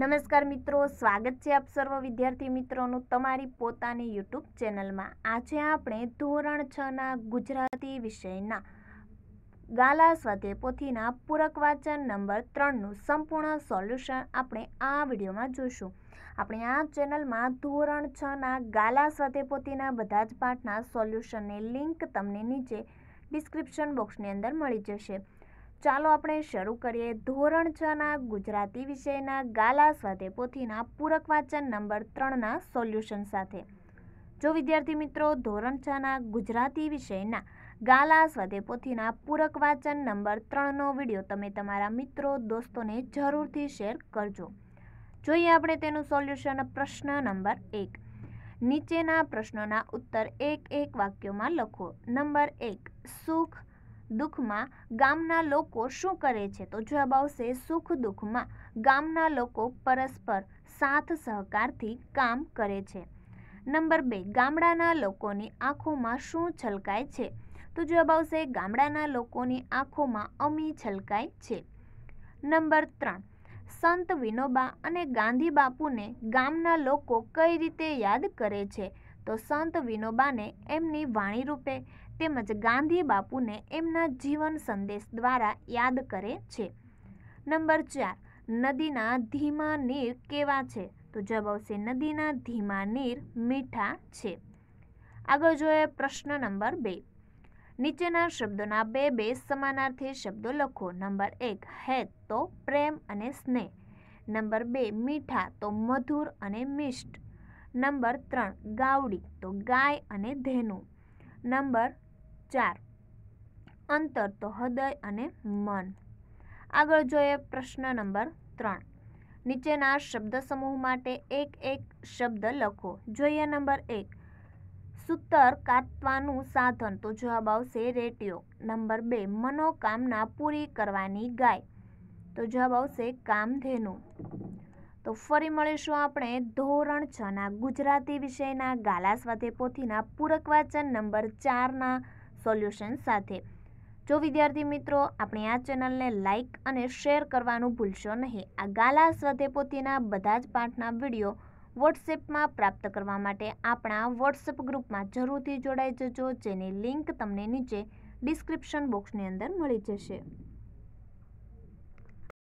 નમસ્કાર મિત્રો સ્વાગત છે આપ સર્વ વિદ્યાર્થી મિત્રોનું તમારી પોતાની યુટ્યુબ ચેનલમાં આજે આપણે ધોરણ છ ના ગુજરાતી વિષયના ગાલા સ્વાધ્યાય પોથીના પૂરક વાચન નંબર ત્રણનું સંપૂર્ણ સોલ્યુશન આપણે આ વિડીયોમાં જોશું આપણે આ ચેનલમાં ધોરણ છ ના ગાલા સ્વાધ્યાય પોથીના બધા જ પાઠના સોલ્યુશનની લિંક તમને નીચે ડિસ્ક્રિપ્શન બોક્સની અંદર મળી જશે ચાલો આપણે શરૂ કરીએ ધોરણ છ ના ગુજરાતી વિષયના ગાલા સાથે પોથીના પૂરક વાંચન નંબર ત્રણના સોલ્યુશન સાથે જો વિદ્યાર્થી મિત્રો ધોરણ છ ના ગુજરાતી વિષયના ગાલા સ્વાદે પોથીના પૂરક વાંચન નંબર ત્રણનો વિડીયો તમે તમારા મિત્રો દોસ્તોને જરૂરથી શેર કરજો જોઈએ આપણે તેનું સોલ્યુશન પ્રશ્ન નંબર એક નીચેના પ્રશ્નોના ઉત્તર એક એક વાક્યોમાં લખો નંબર એક સુખ દુઃખમાં ગામના લોકો શું કરે છે તો જવાબ આવશે સુખ દુઃખમાં ગામના લોકો પરસ્પર સાથ સહકારથી કામ કરે છે નંબર બે ગામડાના લોકોની આંખોમાં શું છલકાય છે તો જવાબ આવશે ગામડાના લોકોની આંખોમાં અમી છલકાય છે નંબર ત્રણ સંત વિનોબા અને ગાંધી બાપુને ગામના લોકો કઈ રીતે યાદ કરે છે તો સંત વિનોબાને એમની વાણી રૂપે તેમજ ગાંધી બાપુને એમના જીવન સંદેશ દ્વારા યાદ કરે છે નંબર ચાર નદીના ધીમા નીર કેવા છે તો જવાબ આવશે નદીના ધીમા નીર મીઠા છે આગળ જોઈએ પ્રશ્ન નંબર બે નીચેના શબ્દોના બે બે સમાનાર્થી શબ્દો લખો નંબર એક હેત તો પ્રેમ અને સ્નેહ નંબર બે મીઠા તો મધુર અને મિષ્ટ નંબર ત્રણ ગાવડી તો ગાય અને ધેનુ નંબર ચાર અંતર તો હૃદય અને મન આગળ જોઈએ પ્રશ્ન નંબર ત્રણ નીચેના શબ્દ સમૂહ માટે એક એક શબ્દ લખો જોઈએ નંબર એક સૂતર કાતવાનું સાધન તો જવાબ આવશે રેટિયો નંબર બે મનોકામના પૂરી કરવાની ગાય તો જવાબ આવશે કામધેનુ તો ફરી મળીશું આપણે ધોરણ છ ના ગુજરાતી વિષયના ગાલા સ્વાધે પોથીના પૂરક વાચન નંબર ચારના સોલ્યુશન સાથે જો વિદ્યાર્થી મિત્રો આપણી આ ચેનલને લાઇક અને શેર કરવાનું ભૂલશો નહીં આ ગાલા સ્વાધે પોથીના બધા જ પાઠના વિડીયો વોટ્સએપમાં પ્રાપ્ત કરવા માટે આપણા વોટ્સએપ ગ્રુપમાં જરૂરથી જોડાઈ જજો જેની લિંક તમને નીચે ડિસ્ક્રિપ્શન બોક્સની અંદર મળી જશે